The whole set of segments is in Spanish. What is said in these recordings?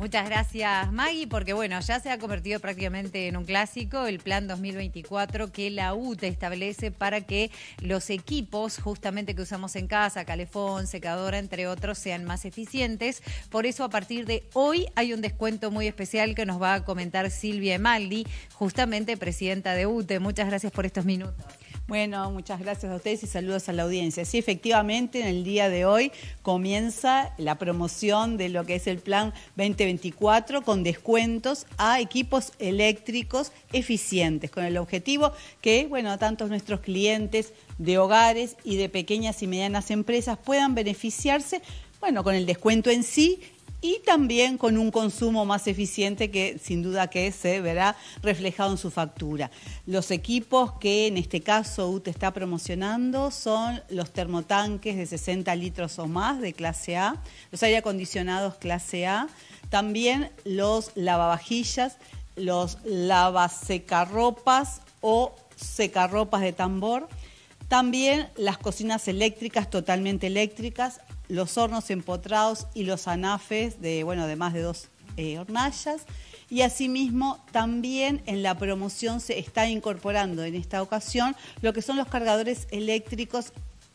Muchas gracias Maggie, porque bueno, ya se ha convertido prácticamente en un clásico el plan 2024 que la UTE establece para que los equipos justamente que usamos en casa, calefón, secadora, entre otros, sean más eficientes. Por eso a partir de hoy hay un descuento muy especial que nos va a comentar Silvia Emaldi, justamente presidenta de UTE. Muchas gracias por estos minutos. Bueno, muchas gracias a ustedes y saludos a la audiencia. Sí, efectivamente, en el día de hoy comienza la promoción de lo que es el plan 2024 con descuentos a equipos eléctricos eficientes, con el objetivo que, bueno, tantos nuestros clientes de hogares y de pequeñas y medianas empresas puedan beneficiarse, bueno, con el descuento en sí y también con un consumo más eficiente que sin duda que se verá reflejado en su factura. Los equipos que en este caso UTE está promocionando son los termotanques de 60 litros o más de clase A, los aire acondicionados clase A, también los lavavajillas, los lavasecarropas o secarropas de tambor. También las cocinas eléctricas, totalmente eléctricas, los hornos empotrados y los anafes de, bueno, de más de dos eh, hornallas. Y asimismo, también en la promoción se está incorporando en esta ocasión lo que son los cargadores eléctricos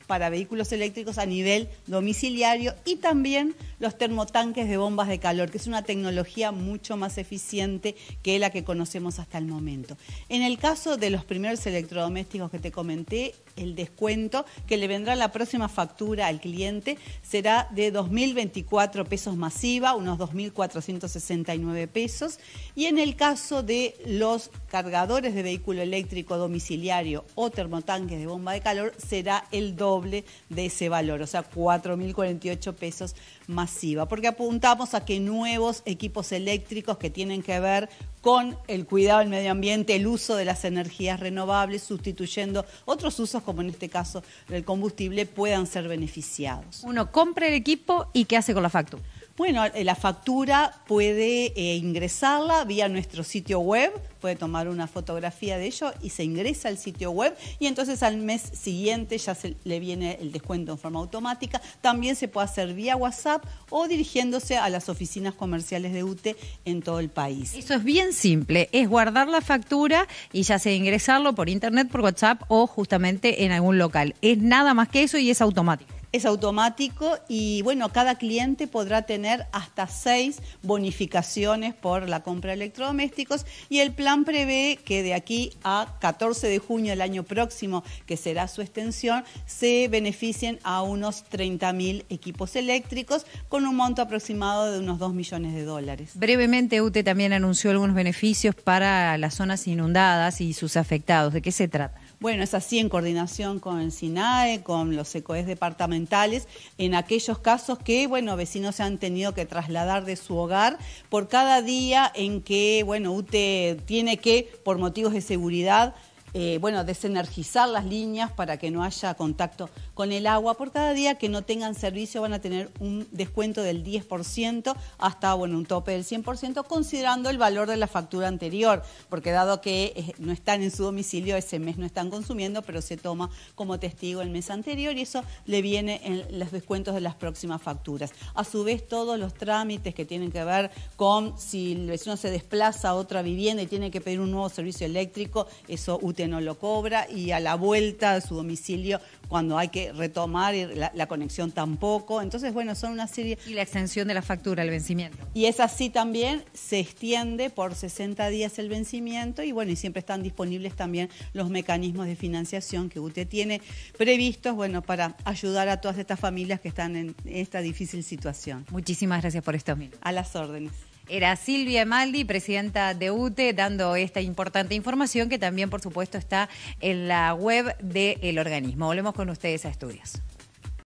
para vehículos eléctricos a nivel domiciliario y también los termotanques de bombas de calor, que es una tecnología mucho más eficiente que la que conocemos hasta el momento. En el caso de los primeros electrodomésticos que te comenté, el descuento que le vendrá la próxima factura al cliente será de 2.024 pesos masiva, unos 2.469 pesos. Y en el caso de los cargadores de vehículo eléctrico domiciliario o termotanques de bomba de calor, será el doble de ese valor, o sea, 4.048 pesos masiva. Porque apuntamos a que nuevos equipos eléctricos que tienen que ver con el cuidado del medio ambiente, el uso de las energías renovables, sustituyendo otros usos como en este caso el combustible, puedan ser beneficiados. Uno compra el equipo y ¿qué hace con la factura? Bueno, eh, la factura puede eh, ingresarla vía nuestro sitio web, puede tomar una fotografía de ello y se ingresa al sitio web y entonces al mes siguiente ya se le viene el descuento en forma automática. También se puede hacer vía WhatsApp o dirigiéndose a las oficinas comerciales de UTE en todo el país. Eso es bien simple, es guardar la factura y ya sea ingresarlo por internet, por WhatsApp o justamente en algún local. Es nada más que eso y es automático es automático y bueno, cada cliente podrá tener hasta seis bonificaciones por la compra de electrodomésticos y el plan prevé que de aquí a 14 de junio del año próximo, que será su extensión, se beneficien a unos 30.000 equipos eléctricos con un monto aproximado de unos 2 millones de dólares. Brevemente, UTE también anunció algunos beneficios para las zonas inundadas y sus afectados. ¿De qué se trata? Bueno, es así en coordinación con el SINAE, con los ECOES departamentales, en aquellos casos que, bueno, vecinos se han tenido que trasladar de su hogar por cada día en que, bueno, UTE tiene que, por motivos de seguridad, eh, bueno, desenergizar las líneas para que no haya contacto con el agua. Por cada día que no tengan servicio van a tener un descuento del 10% hasta bueno, un tope del 100% considerando el valor de la factura anterior, porque dado que eh, no están en su domicilio, ese mes no están consumiendo, pero se toma como testigo el mes anterior y eso le viene en los descuentos de las próximas facturas. A su vez, todos los trámites que tienen que ver con si el vecino se desplaza a otra vivienda y tiene que pedir un nuevo servicio eléctrico, eso utiliza no lo cobra y a la vuelta de su domicilio cuando hay que retomar la, conexión tampoco. Entonces, bueno, son una serie... Y la extensión de la factura, el vencimiento. Y es así también, se extiende por 60 días el vencimiento y bueno, y siempre están disponibles también los mecanismos de financiación que usted tiene previstos, bueno, para ayudar a todas estas familias que están en esta difícil situación. Muchísimas gracias por esto, minutos. A las órdenes. Era Silvia Maldi, presidenta de UTE, dando esta importante información que también, por supuesto, está en la web del organismo. Volvemos con ustedes a estudios.